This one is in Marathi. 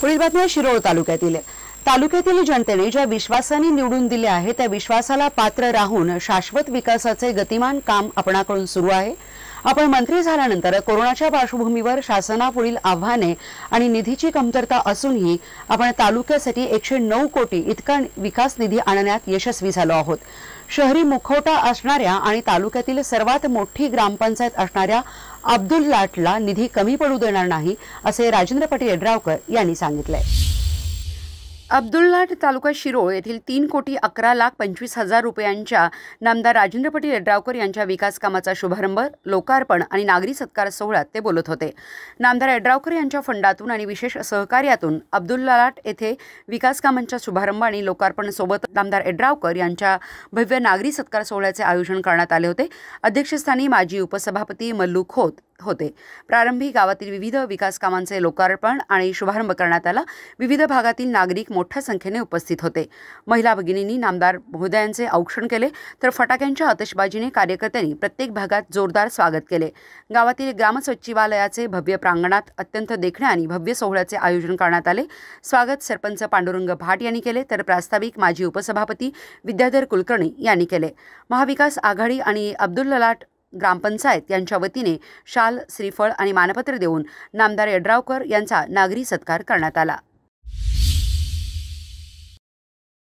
पुढील बातमी शिरोळ तालुक्यातील तालुक्यातील जनतेने ज्या विश्वासाने निवडून दिले आहे त्या विश्वासाला पात्र राहून शाश्वत विकासाचे गतिमान काम आपणाकडून सुरू आहे आपण मंत्री झाल्यानंतर कोरोनाच्या पार्श्वभूमीवर शासनापुढील आव्हाने आणि निधीची कमतरता असूनही आपण तालुक्यासाठी एकशे नऊ कोटी इतका विकास निधी आणण्यात यशस्वी झालो आहोत शहरी मुखवटा असणाऱ्या आणि तालुक्यातील सर्वात मोठी ग्रामपंचायत असणाऱ्या अब्दुल लाटला निधी कमी पडू देणार नाही असे राजेंद्र पाटील यड्रावकर यांनी सांगितलं अब्दुल्लाट तालुका शिरोळ येथील तीन कोटी अकरा लाख पंचवीस हजार रुपयांच्या नामदार राजेंद्र पाटील यड्रावकर यांच्या विकास कामाचा शुभारंभ लोकार्पण आणि नागरी सत्कार सोहळ्यात ते बोलत होते नामदार यड्रावकर यांच्या फंडातून आणि विशेष सहकार्यातून अब्दुल्लाट येथे विकास कामांच्या शुभारंभ आणि लोकार्पण सोबत नामदार यड्रावकर यांच्या भव्य नागरी सत्कार सोहळ्याचे आयोजन करण्यात आले होते अध्यक्षस्थानी माजी उपसभापती मल्लू खोत होते प्रारंभी गावातील विविध विकास कामांचे लोकार्पण आणि शुभारंभ करण्यात आला विविध भागातील नागरिक मोठ्या संख्येने उपस्थित होते महिला भगिनींनी नामदार महोदयांचे औक्षण केले तर फटाक्यांच्या आतषबाजीने कार्यकर्त्यांनी प्रत्येक भागात जोरदार स्वागत केले गावातील ग्रामसचिवालयाचे भव्य प्रांगणात अत्यंत देखण्या आणि भव्य सोहळ्याचे आयोजन करण्यात आले स्वागत सरपंच पांडुरंग भाट यांनी केले तर प्रास्ताविक माजी उपसभापती विद्याधर कुलकर्णी यांनी केले महाविकास आघाडी आणि अब्दुल ललाट ग्रामपंचायत यांच्या वतीने शाल श्रीफळ आणि मानपत्र देऊन नामदार यड्रावकर यांचा नागरी सत्कार करण्यात आला